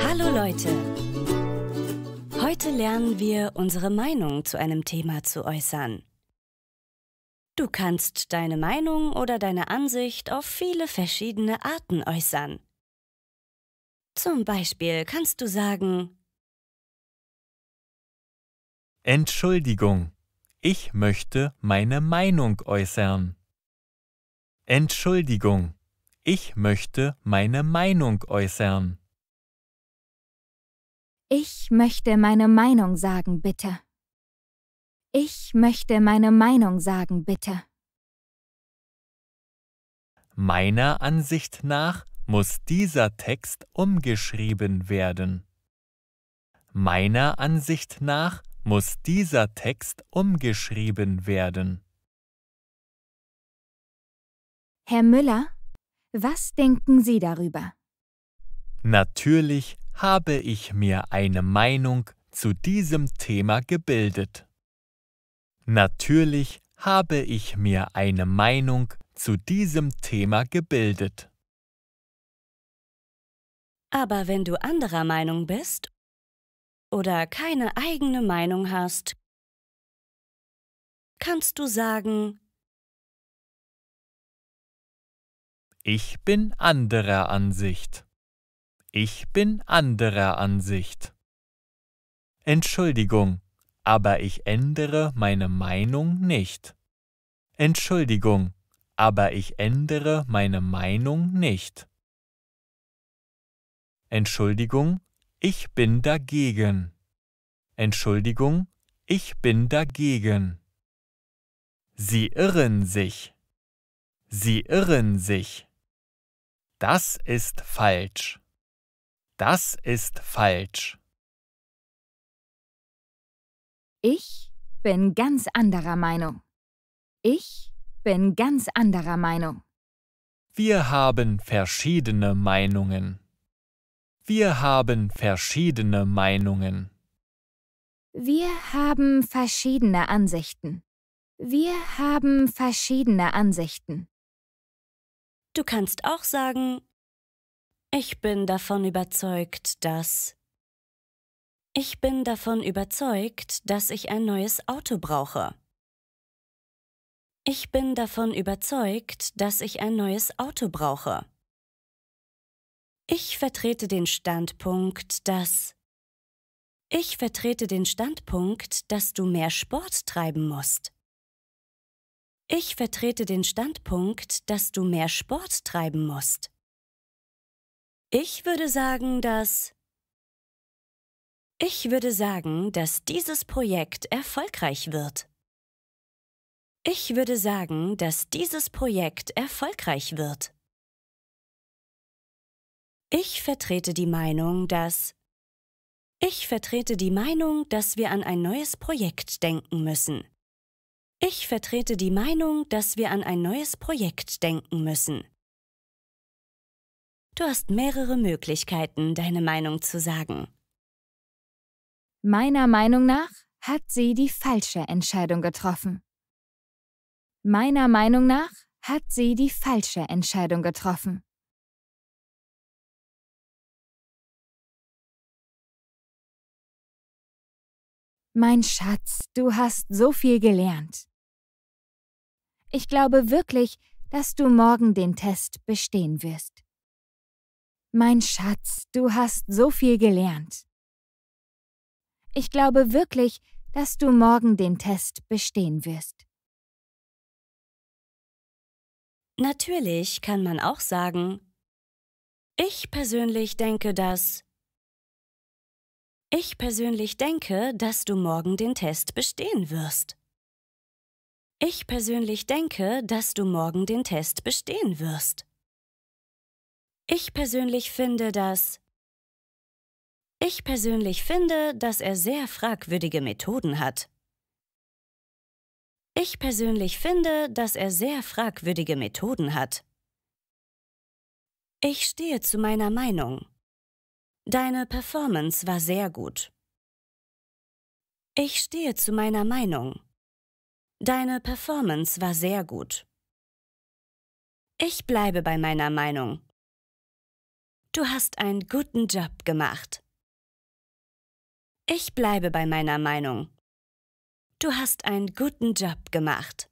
Hallo Leute! Heute lernen wir, unsere Meinung zu einem Thema zu äußern. Du kannst deine Meinung oder deine Ansicht auf viele verschiedene Arten äußern. Zum Beispiel kannst du sagen Entschuldigung, ich möchte meine Meinung äußern. Entschuldigung, ich möchte meine Meinung äußern. Ich möchte meine Meinung sagen, bitte. Ich möchte meine Meinung sagen, bitte. Meiner Ansicht nach muss dieser Text umgeschrieben werden. Meiner Ansicht nach muss dieser Text umgeschrieben werden. Herr Müller, was denken Sie darüber? Natürlich habe ich mir eine Meinung zu diesem Thema gebildet. Natürlich habe ich mir eine Meinung zu diesem Thema gebildet. Aber wenn du anderer Meinung bist oder keine eigene Meinung hast, kannst du sagen, ich bin anderer Ansicht. Ich bin anderer Ansicht. Entschuldigung, aber ich ändere meine Meinung nicht. Entschuldigung, aber ich ändere meine Meinung nicht. Entschuldigung, ich bin dagegen. Entschuldigung, ich bin dagegen. Sie irren sich. Sie irren sich. Das ist falsch. Das ist falsch. Ich bin ganz anderer Meinung. Ich bin ganz anderer Meinung. Wir haben verschiedene Meinungen. Wir haben verschiedene Meinungen. Wir haben verschiedene Ansichten. Wir haben verschiedene Ansichten. Du kannst auch sagen, ich bin davon überzeugt, dass... Ich bin davon überzeugt, dass ich ein neues Auto brauche. Ich bin davon überzeugt, dass ich ein neues Auto brauche. Ich vertrete den Standpunkt, dass... Ich vertrete den Standpunkt, dass du mehr Sport treiben musst. Ich vertrete den Standpunkt, dass du mehr Sport treiben musst. Ich würde sagen, dass ich würde sagen, dass dieses Projekt erfolgreich wird. Ich würde sagen, dass dieses Projekt erfolgreich wird. Ich vertrete die Meinung, dass Ich vertrete die Meinung, dass wir an ein neues Projekt denken müssen. Ich vertrete die Meinung, dass wir an ein neues Projekt denken müssen. Du hast mehrere Möglichkeiten, deine Meinung zu sagen. Meiner Meinung nach hat sie die falsche Entscheidung getroffen. Meiner Meinung nach hat sie die falsche Entscheidung getroffen. Mein Schatz, du hast so viel gelernt. Ich glaube wirklich, dass du morgen den Test bestehen wirst. Mein Schatz, du hast so viel gelernt. Ich glaube wirklich, dass du morgen den Test bestehen wirst. Natürlich kann man auch sagen, ich persönlich denke, dass... Ich persönlich denke, dass du morgen den Test bestehen wirst. Ich persönlich denke, dass du morgen den Test bestehen wirst. Ich persönlich finde, dass ich persönlich finde, dass er sehr fragwürdige Methoden hat. Ich persönlich finde, dass er sehr fragwürdige Methoden hat. Ich stehe zu meiner Meinung. Deine Performance war sehr gut. Ich stehe zu meiner Meinung. Deine Performance war sehr gut. Ich bleibe bei meiner Meinung. Du hast einen guten Job gemacht. Ich bleibe bei meiner Meinung. Du hast einen guten Job gemacht.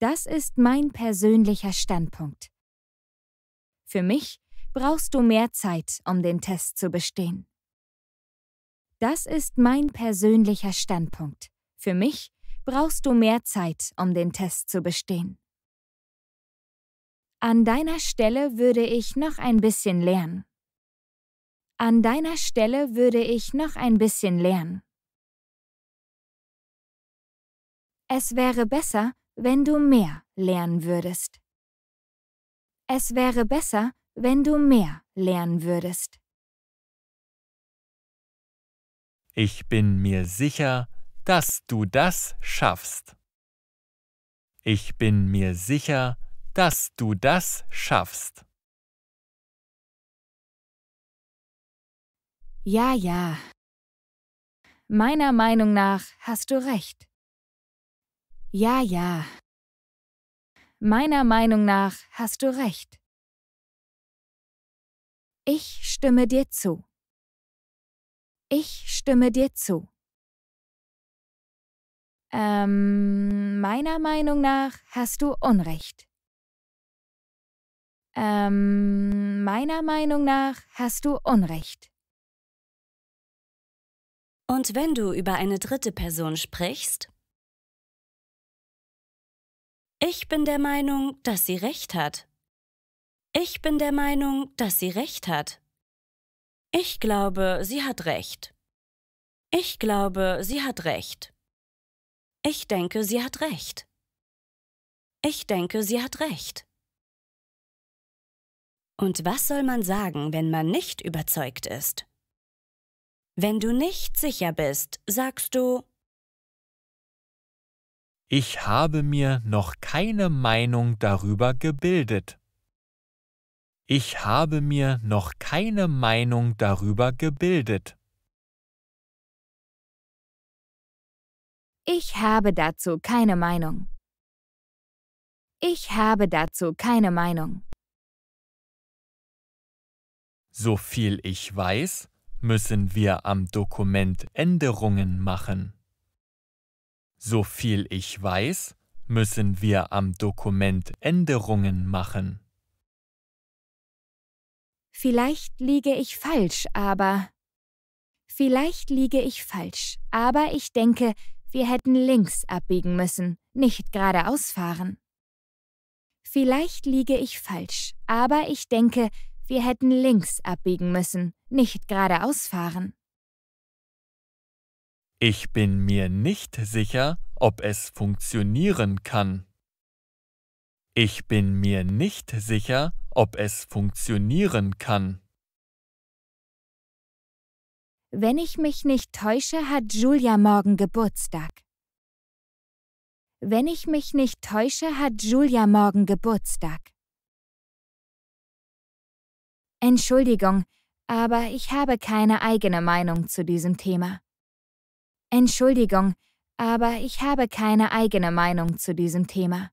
Das ist mein persönlicher Standpunkt. Für mich brauchst du mehr Zeit, um den Test zu bestehen. Das ist mein persönlicher Standpunkt. Für mich brauchst du mehr Zeit, um den Test zu bestehen. An deiner Stelle würde ich noch ein bisschen lernen. An deiner Stelle würde ich noch ein bisschen lernen. Es wäre besser, wenn du mehr lernen würdest. Es wäre besser, wenn du mehr lernen würdest. Ich bin mir sicher, dass du das schaffst. Ich bin mir sicher, dass dass du das schaffst. Ja, ja. Meiner Meinung nach hast du recht. Ja, ja. Meiner Meinung nach hast du recht. Ich stimme dir zu. Ich stimme dir zu. Ähm, meiner Meinung nach hast du Unrecht. Ähm, meiner Meinung nach hast du Unrecht. Und wenn du über eine dritte Person sprichst? Ich bin der Meinung, dass sie recht hat. Ich bin der Meinung, dass sie recht hat. Ich glaube, sie hat recht. Ich glaube, sie hat recht. Ich denke, sie hat recht. Ich denke, sie hat recht. Und was soll man sagen, wenn man nicht überzeugt ist? Wenn du nicht sicher bist, sagst du Ich habe mir noch keine Meinung darüber gebildet. Ich habe mir noch keine Meinung darüber gebildet. Ich habe dazu keine Meinung. Ich habe dazu keine Meinung. So viel ich weiß, müssen wir am Dokument Änderungen machen. So ich weiß, müssen wir am Dokument Änderungen machen. Vielleicht liege ich falsch, aber... Vielleicht liege ich falsch, aber ich denke, wir hätten links abbiegen müssen, nicht geradeaus fahren. Vielleicht liege ich falsch, aber ich denke, wir hätten links abbiegen müssen, nicht geradeaus fahren. Ich bin mir nicht sicher, ob es funktionieren kann. Ich bin mir nicht sicher, ob es funktionieren kann. Wenn ich mich nicht täusche, hat Julia morgen Geburtstag. Wenn ich mich nicht täusche, hat Julia morgen Geburtstag. Entschuldigung, aber ich habe keine eigene Meinung zu diesem Thema. Entschuldigung, aber ich habe keine eigene Meinung zu diesem Thema.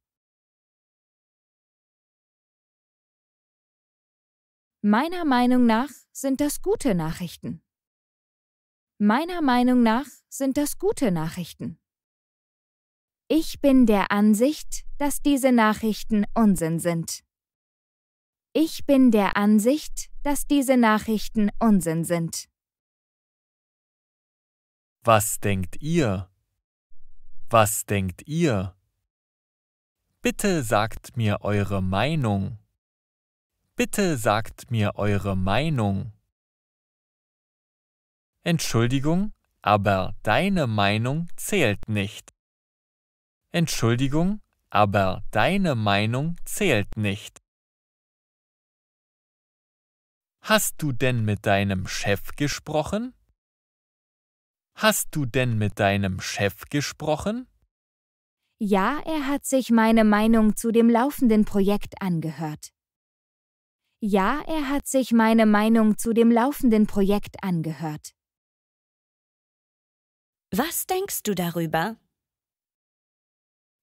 Meiner Meinung nach sind das gute Nachrichten. Meiner Meinung nach sind das gute Nachrichten. Ich bin der Ansicht, dass diese Nachrichten Unsinn sind. Ich bin der Ansicht, dass diese Nachrichten Unsinn sind. Was denkt ihr? Was denkt ihr? Bitte sagt mir eure Meinung. Bitte sagt mir eure Meinung. Entschuldigung, aber deine Meinung zählt nicht. Entschuldigung, aber deine Meinung zählt nicht. Hast du denn mit deinem Chef gesprochen? Hast du denn mit deinem Chef gesprochen? Ja, er hat sich meine Meinung zu dem laufenden Projekt angehört. Ja, er hat sich meine Meinung zu dem laufenden Projekt angehört. Was denkst du darüber?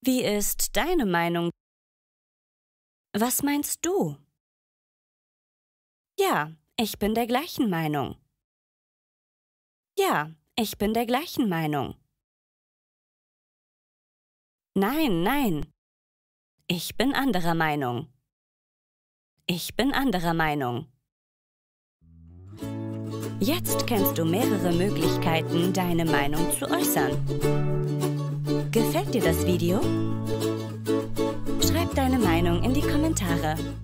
Wie ist deine Meinung? Was meinst du? Ja, ich bin der gleichen Meinung. Ja, ich bin der gleichen Meinung. Nein, nein. Ich bin anderer Meinung. Ich bin anderer Meinung. Jetzt kennst du mehrere Möglichkeiten, deine Meinung zu äußern. Gefällt dir das Video? Schreib deine Meinung in die Kommentare.